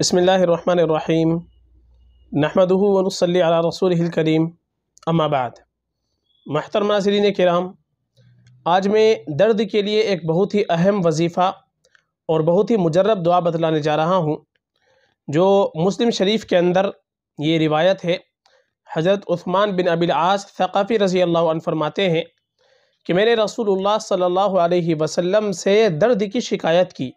बसमीम नहमदूनसली रसूल करीम अम्माबाद महतरम नाजरीन कराम आज मैं दर्द के लिए एक बहुत ही अहम वजीफ़ा और बहुत ही मुजरब दुआ बतलाने जा रहा हूँ जो मुस्लिम शरीफ के अंदर ये रिवायत है हज़रत उस्मान बिन अबिल आस सकाफ़ी रज़ी फरमाते हैं कि मैंने रसूलुल्लाह सल्लल्लाहु वसम से दर्द की शिकायत की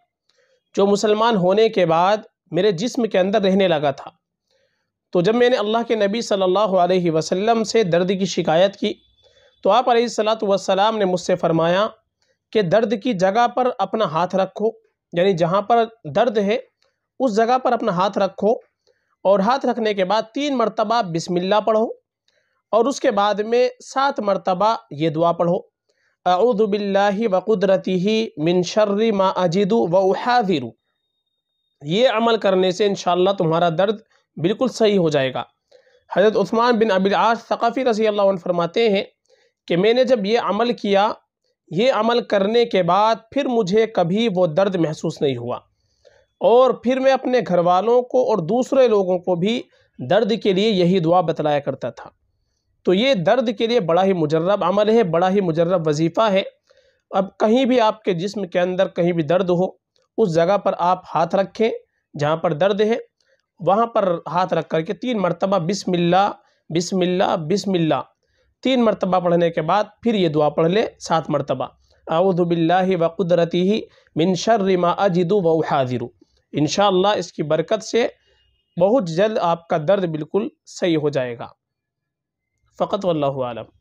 जो मुसलमान होने के बाद मेरे जिस्म के अंदर रहने लगा था तो जब मैंने अल्लाह के नबी सल्लल्लाहु अलैहि वसल्लम से दर्द की शिकायत की तो आप सलाम ने मुझसे फ़रमाया कि दर्द की जगह पर अपना हाथ रखो यानी जहाँ पर दर्द है उस जगह पर अपना हाथ रखो और हाथ रखने के बाद तीन मरतबा बिसमिल्ला पढ़ो और उसके बाद में सात मरतबा ये दुआ पढ़ो अदबिल्ल व कुदरती मिन शर्र मा अजिदु व उहादिरु ये अमल करने से इन तुम्हारा दर्द बिल्कुल सही हो जाएगा हज़रत उस्मान बिन अबिलाज सकाफ़ी रसी अल्लाह फरमाते हैं कि मैंने जब ये अमल किया ये अमल करने के बाद फिर मुझे कभी वो दर्द महसूस नहीं हुआ और फिर मैं अपने घर वालों को और दूसरे लोगों को भी दर्द के लिए यही दुआ बतलाया करता था तो ये दर्द के लिए बड़ा ही मुजर्रब अमल है बड़ा ही मुजर्रब वजीफ़ा है अब कहीं भी आपके जिस्म के अंदर कहीं भी दर्द हो उस जगह पर आप हाथ रखें जहाँ पर दर्द है वहाँ पर हाथ रख कर के तीन मरतबा बिसमिल्ला बिसमिल्ला बिसमिल्ला तीन मरतबा पढ़ने के बाद फिर ये दुआ पढ़ ले सात मरतबा आउदबिल्ला व ही मिनशर रिमा अजिदु व हाजिर इन इसकी बरकत से बहुत जल्द आपका दर्द बिल्कुल सही हो जाएगा फ़कत वल्लम